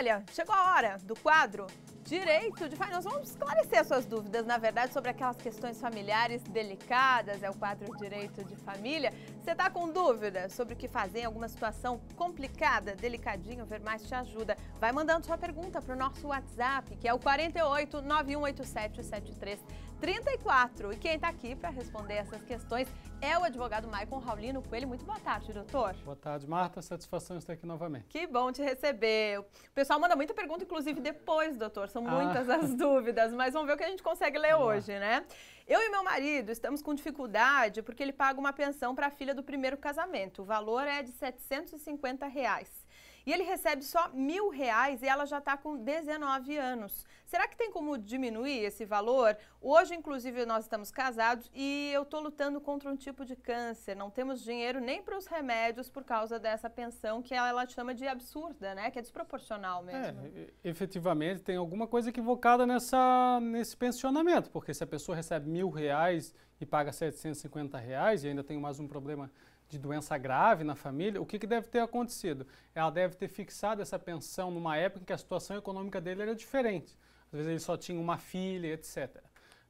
olha, chegou a hora do quadro Direito de Família. Nós vamos esclarecer suas dúvidas, na verdade, sobre aquelas questões familiares delicadas. É o quadro Direito de Família. Você está com dúvida sobre o que fazer em alguma situação complicada, delicadinho, ver mais te ajuda. Vai mandando sua pergunta para o nosso WhatsApp, que é o 48 9187 73 34. E quem está aqui para responder essas questões é o advogado Maicon Raulino Coelho. Muito boa tarde, doutor. Boa tarde, Marta. Satisfação estar aqui novamente. Que bom te receber. O pessoal manda muita pergunta, inclusive depois, doutor. São ah. muitas as dúvidas, mas vamos ver o que a gente consegue ler vamos hoje, lá. né? Eu e meu marido estamos com dificuldade porque ele paga uma pensão para a filha do primeiro casamento. O valor é de 750 reais. E ele recebe só mil reais e ela já está com 19 anos. Será que tem como diminuir esse valor? Hoje, inclusive, nós estamos casados e eu estou lutando contra um tipo de câncer. Não temos dinheiro nem para os remédios por causa dessa pensão que ela chama de absurda, né? Que é desproporcional mesmo. É, efetivamente, tem alguma coisa equivocada nessa, nesse pensionamento, porque se a pessoa recebe mil reais e paga 750 reais e ainda tem mais um problema de doença grave na família, o que, que deve ter acontecido? Ela deve ter fixado essa pensão numa época em que a situação econômica dele era diferente. Às vezes ele só tinha uma filha, etc.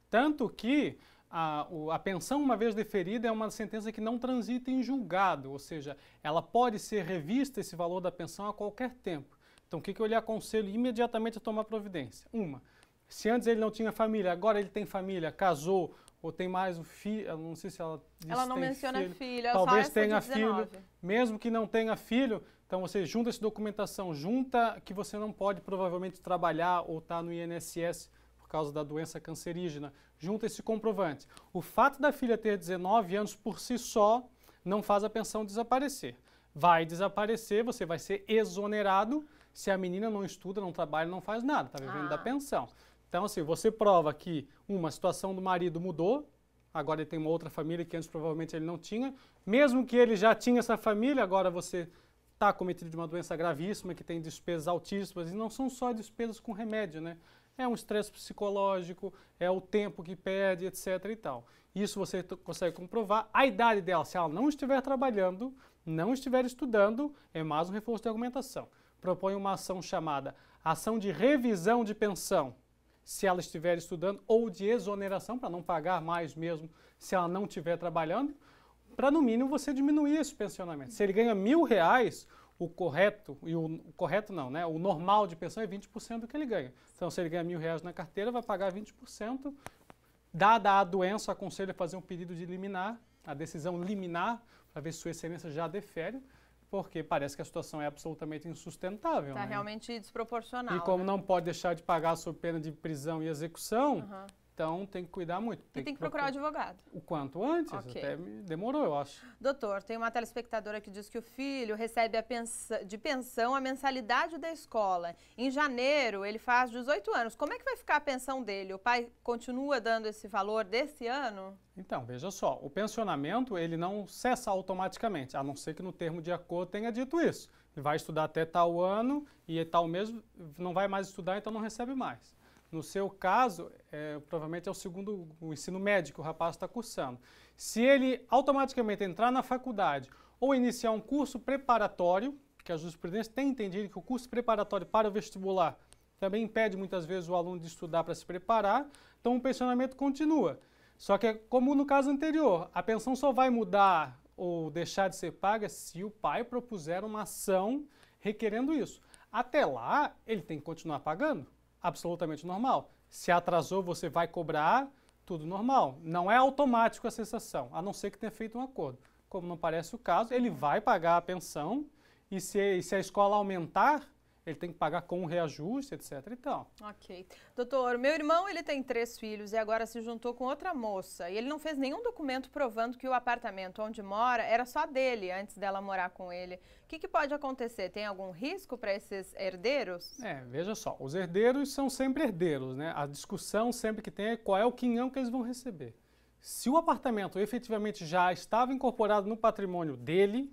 Tanto que a, a, pensão, uma vez deferida, é uma sentença que não transita em julgado, ou seja, ela pode ser revista, esse valor da pensão, a qualquer tempo. Então, o que, que eu lhe aconselho imediatamente a tomar providência? Uma, se antes ele não tinha família, agora ele tem família, casou ou tem mais um filho, não sei se ela diz Ela não menciona filho, filho ela é talvez tenha filho, mesmo que não tenha filho, então você junta essa documentação, junta que você não pode provavelmente trabalhar ou está no INSS por causa da doença cancerígena, junta esse comprovante. O fato da filha ter 19 anos por si só não faz a pensão desaparecer. Vai desaparecer, você vai ser exonerado se a menina não estuda, não trabalha, não faz nada, está vivendo ah. da pensão. Então, assim, você prova que, uma, a situação do marido mudou, agora ele tem uma outra família que antes provavelmente ele não tinha, mesmo que ele já tinha essa família, agora você está cometido de uma doença gravíssima, que tem despesas altíssimas, e não são só despesas com remédio, né? É um estresse psicológico, é o tempo que perde, etc. e tal. Isso você consegue comprovar. A idade dela, se ela não estiver trabalhando, não estiver estudando, é mais um reforço de argumentação. Propõe uma ação chamada ação de revisão de pensão se ela estiver estudando, ou de exoneração, para não pagar mais mesmo se ela não estiver trabalhando, para no mínimo você diminuir esse pensionamento. Se ele ganha mil reais, o correto, e o, o, correto não, né? O normal de pensão é 20% do que ele ganha. Então, se ele ganha mil reais na carteira, vai pagar 20%. Dada a doença, aconselho a fazer um pedido de liminar, a decisão liminar, para ver se sua excelência já defere porque parece que a situação é absolutamente insustentável. Está né? realmente desproporcional. E como né? não pode deixar de pagar sua pena de prisão e execução, uhum. Então tem que cuidar muito. Tem e tem que, procurar o advogado. O quanto antes, okay. até demorou, eu acho. Doutor, tem uma telespectadora que diz que o filho recebe de pensão a mensalidade da escola. Em janeiro, ele faz 18 anos. Como é que vai ficar a pensão dele? O pai continua dando esse valor desse ano? Então, veja só, o pensionamento ele não cessa automaticamente, a não ser que no termo de acordo tenha dito isso. Ele vai estudar até tal ano e tal mesmo não vai mais estudar, então não recebe mais. No seu caso, é, provavelmente é o segundo o ensino médio que o rapaz está cursando. Se ele automaticamente entrar na faculdade ou iniciar um curso preparatório, que a jurisprudência tem entendido que o curso preparatório para o vestibular também impede muitas vezes o aluno de estudar para se preparar, então o pensionamento continua. Só que, é como no caso anterior, a pensão só vai mudar ou deixar de ser paga se o pai propuser uma ação requerendo isso. Até lá, ele tem que continuar pagando absolutamente normal. Se atrasou, você vai cobrar, tudo normal. Não é automático a cessação, a não ser que tenha feito um acordo. Como não parece o caso, ele vai pagar a pensão e se, se a escola aumentar ele tem que pagar com reajuste, etc. Então. Ok. Doutor, meu irmão, ele tem três filhos e agora se juntou com outra moça. E ele não fez nenhum documento provando que o apartamento onde mora era só dele, antes dela morar com ele. O que, que pode acontecer? Tem algum risco para esses herdeiros? É, veja só, os herdeiros são sempre herdeiros, né? A discussão sempre que tem é qual é o quinhão que eles vão receber. Se o apartamento efetivamente já estava incorporado no patrimônio dele,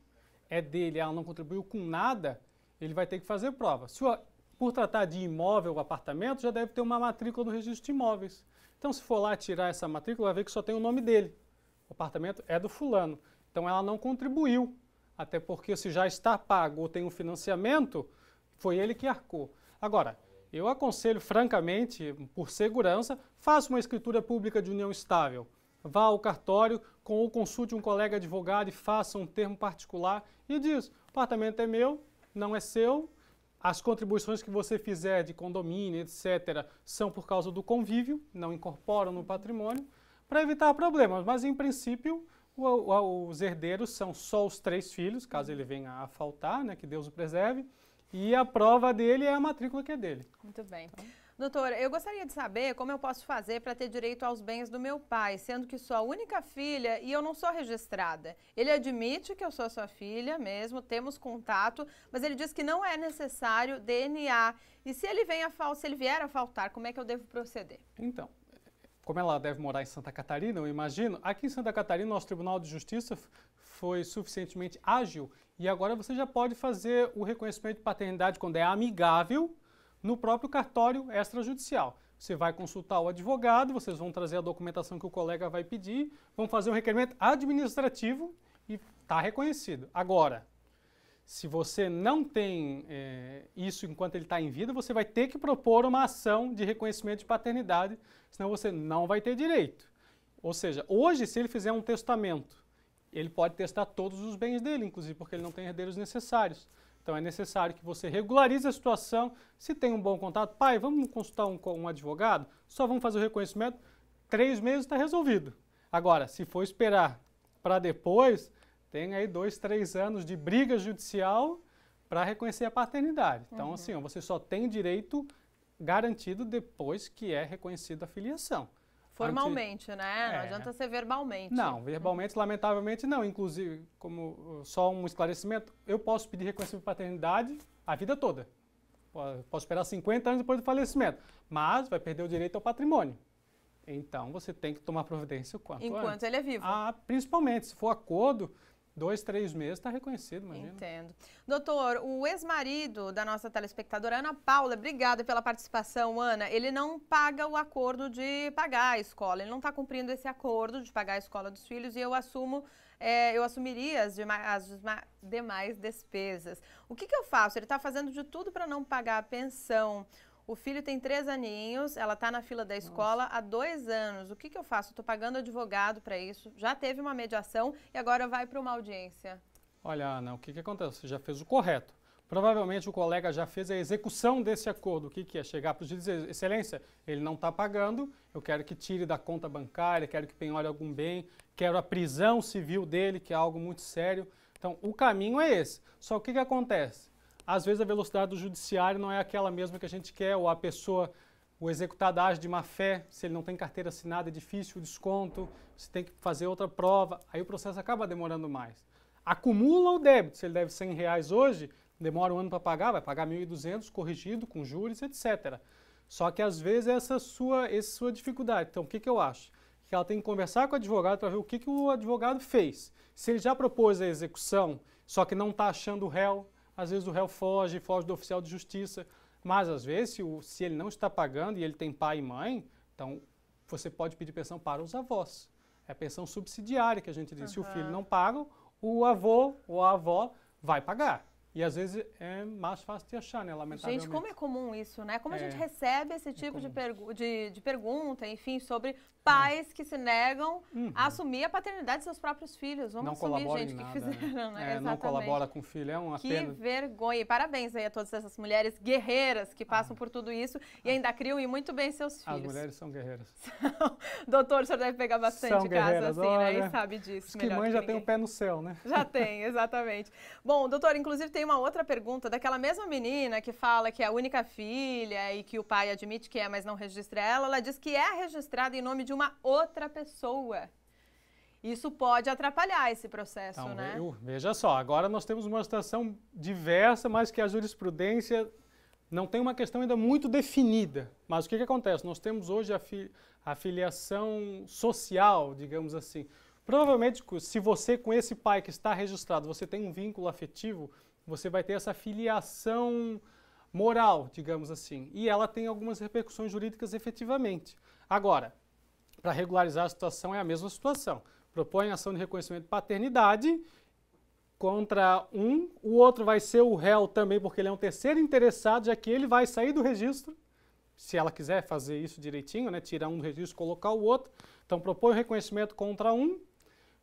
é dele, ela não contribuiu com nada, ele vai ter que fazer prova. Se o, por tratar de imóvel ou apartamento, já deve ter uma matrícula no registro de imóveis. Então, se for lá tirar essa matrícula, vai ver que só tem o nome dele. O apartamento é do fulano. Então, ela não contribuiu. Até porque, se já está pago ou tem um financiamento, foi ele que arcou. Agora, eu aconselho, francamente, por segurança, faça uma escritura pública de união estável. Vá ao cartório com, ou consulte um colega advogado e faça um termo particular e diz: o apartamento é meu, não é seu, as contribuições que você fizer de condomínio, etc., são por causa do convívio, não incorporam no patrimônio, para evitar problemas. Mas, em princípio, o, o, os herdeiros são só os três filhos, caso ele venha a faltar, né, que Deus o preserve, e a prova dele é a matrícula que é dele. Muito bem. Então, Doutora, eu gostaria de saber como eu posso fazer para ter direito aos bens do meu pai, sendo que sou a única filha e eu não sou registrada. Ele admite que eu sou sua filha mesmo, temos contato, mas ele diz que não é necessário DNA. E se ele, vem a fal se ele vier a faltar, como é que eu devo proceder? Então, como ela deve morar em Santa Catarina, eu imagino, aqui em Santa Catarina, nosso Tribunal de Justiça foi suficientemente ágil e agora você já pode fazer o reconhecimento de paternidade quando é amigável no próprio cartório extrajudicial. Você vai consultar o advogado, vocês vão trazer a documentação que o colega vai pedir, vão fazer um requerimento administrativo e está reconhecido. Agora, se você não tem é, isso enquanto ele está em vida, você vai ter que propor uma ação de reconhecimento de paternidade, senão você não vai ter direito. Ou seja, hoje, se ele fizer um testamento, ele pode testar todos os bens dele, inclusive porque ele não tem herdeiros necessários. Então é necessário que você regularize a situação. Se tem um bom contato, pai, vamos consultar um, um advogado? Só vamos fazer o reconhecimento. Três meses está resolvido. Agora, se for esperar para depois, tem aí dois, três anos de briga judicial para reconhecer a paternidade. Então, uhum. assim, você só tem direito garantido depois que é reconhecida a filiação. Formalmente, né? Não é. adianta ser verbalmente. Não, verbalmente, lamentavelmente, não. Inclusive, como uh, só um esclarecimento, eu posso pedir reconhecimento de paternidade a vida toda. Posso esperar 50 anos depois do falecimento, mas vai perder o direito ao patrimônio. Então, você tem que tomar providência quanto Enquanto ele é vivo. Ah, principalmente, se for acordo, Dois, três meses está reconhecido, imagina. Entendo. Doutor, o ex-marido da nossa telespectadora, Ana Paula, obrigada pela participação, Ana. Ele não paga o acordo de pagar a escola, ele não está cumprindo esse acordo de pagar a escola dos filhos e eu assumo, é, eu assumiria as, demais, as demais despesas. O que, que eu faço? Ele está fazendo de tudo para não pagar a pensão. O filho tem três aninhos, ela está na fila da escola Nossa. há dois anos. O que, que eu faço? Estou pagando advogado para isso. Já teve uma mediação e agora vai para uma audiência. Olha, Ana, o que, que acontece? Você já fez o correto. Provavelmente o colega já fez a execução desse acordo. O que, que é? Chegar para o juiz dizer, excelência, ele não está pagando, eu quero que tire da conta bancária, quero que penhore algum bem, quero a prisão civil dele, que é algo muito sério. Então, o caminho é esse. Só o que, que acontece? às vezes a velocidade do judiciário não é aquela mesma que a gente quer, ou a pessoa, o executado age de má fé, se ele não tem carteira assinada é difícil o desconto, você tem que fazer outra prova, aí o processo acaba demorando mais. Acumula o débito, se ele deve 100 reais hoje, demora um ano para pagar, vai pagar 1.200, corrigido, com juros, etc. Só que às vezes essa sua, essa sua dificuldade. Então, o que, que eu acho? Que ela tem que conversar com o advogado para ver o que, que o advogado fez. Se ele já propôs a execução, só que não está achando o réu, às vezes o réu foge, foge do oficial de justiça. Mas às vezes, se, o, se ele não está pagando e ele tem pai e mãe, então você pode pedir pensão para os avós. É a pensão subsidiária que a gente diz. Uhum. Se o filho não paga, o avô ou a avó vai pagar. E às vezes é mais fácil de achar, né? Lamentavelmente. Gente, como é comum isso, né? Como é, a gente recebe esse é tipo é de, pergu de, de, pergunta, enfim, sobre é. pais é. que se negam uhum. a assumir a paternidade de seus próprios filhos. Vamos não assumir, gente, nada, que né? fizeram, né? É, não colabora com o filho, é uma que pena. Que vergonha. E parabéns aí a todas essas mulheres guerreiras que passam ah. por tudo isso e ainda criam e muito bem seus filhos. As mulheres são guerreiras. São. Doutor, o senhor deve pegar bastante são casa assim, Olha, né? E sabe disso. Acho que mãe que já ninguém. tem o pé no céu, né? Já tem, exatamente. Bom, doutor, inclusive tem uma outra pergunta daquela mesma menina que fala que é a única filha e que o pai admite que é, mas não registra ela. Ela diz que é registrada em nome de uma outra pessoa. Isso pode atrapalhar esse processo, então, né? Eu, veja só, agora nós temos uma situação diversa, mas que a jurisprudência não tem uma questão ainda muito definida. Mas o que, que acontece? Nós temos hoje a, fi, a filiação social, digamos assim. Provavelmente, se você com esse pai que está registrado, você tem um vínculo afetivo, você vai ter essa filiação moral, digamos assim. E ela tem algumas repercussões jurídicas efetivamente. Agora, para regularizar a situação é a mesma situação. Propõe ação de reconhecimento de paternidade contra um, o outro vai ser o réu também, porque ele é um terceiro interessado, já que ele vai sair do registro, se ela quiser fazer isso direitinho, né, tirar um do registro e colocar o outro. Então propõe o reconhecimento contra um,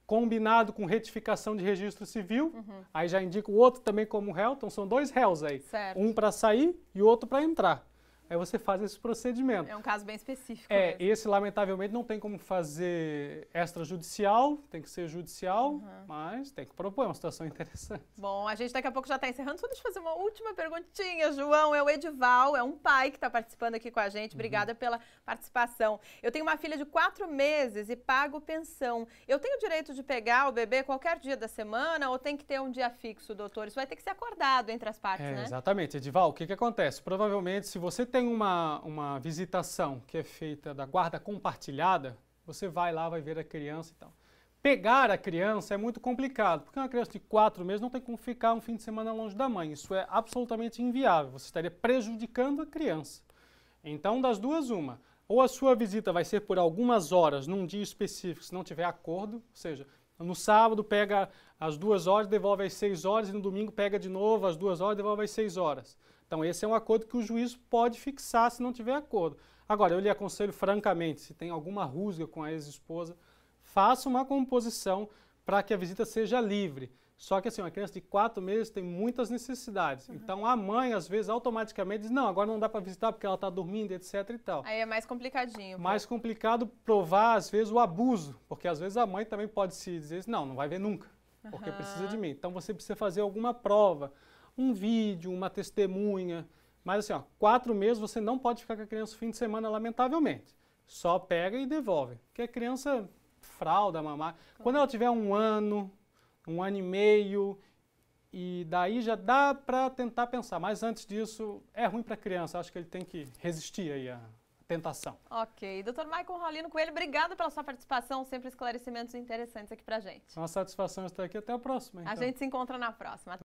combinado com retificação de registro civil, uhum. aí já indica o outro também como réu, então são dois réus aí. Certo. Um para sair e o outro para entrar. Aí você faz esse procedimento. É um caso bem específico. É, mesmo. esse lamentavelmente não tem como fazer extrajudicial, tem que ser judicial, uhum. mas tem que propor, é uma situação interessante. Bom, a gente daqui a pouco já está encerrando, só deixa eu fazer uma última perguntinha, João. É o Edival, é um pai que está participando aqui com a gente, uhum. obrigada uhum. pela participação. Eu tenho uma filha de quatro meses e pago pensão. Eu tenho o direito de pegar o bebê qualquer dia da semana ou tem que ter um dia fixo, doutor? Isso vai ter que ser acordado entre as partes, é, né? Exatamente, Edival. O que, que acontece? Provavelmente, se você tem uma, uma visitação que é feita da guarda compartilhada, você vai lá, vai ver a criança e tal. Pegar a criança é muito complicado, porque uma criança de quatro meses não tem como ficar um fim de semana longe da mãe. Isso é absolutamente inviável. Você estaria prejudicando a criança. Então, das duas, uma. Ou a sua visita vai ser por algumas horas, num dia específico, se não tiver acordo, ou seja, no sábado pega as duas horas, devolve às seis horas, e no domingo pega de novo as duas horas, devolve às seis horas. Então, esse é um acordo que o juiz pode fixar se não tiver acordo. Agora, eu lhe aconselho francamente, se tem alguma rusga com a ex-esposa, faça uma composição para que a visita seja livre. Só que assim, uma criança de quatro meses tem muitas necessidades. Uhum. Então a mãe, às vezes, automaticamente diz, não, agora não dá para visitar porque ela está dormindo, etc e tal. Aí é mais complicadinho. Mais pô. complicado provar, às vezes, o abuso. Porque às vezes a mãe também pode se dizer, não, não vai ver nunca, porque precisa de mim. Então você precisa fazer alguma prova um vídeo, uma testemunha. Mas assim, ó, quatro meses você não pode ficar com a criança o fim de semana, lamentavelmente. Só pega e devolve. Porque a criança fralda, mamar. Quando ela tiver um ano, um ano e meio, e daí já dá para tentar pensar. Mas antes disso, é ruim para a criança. Acho que ele tem que resistir aí à tentação. Ok. Doutor Michael Rolino Coelho, obrigado pela sua participação. Sempre esclarecimentos interessantes aqui para gente. Uma satisfação estar aqui. Até a próxima. Então. A gente se encontra na próxima.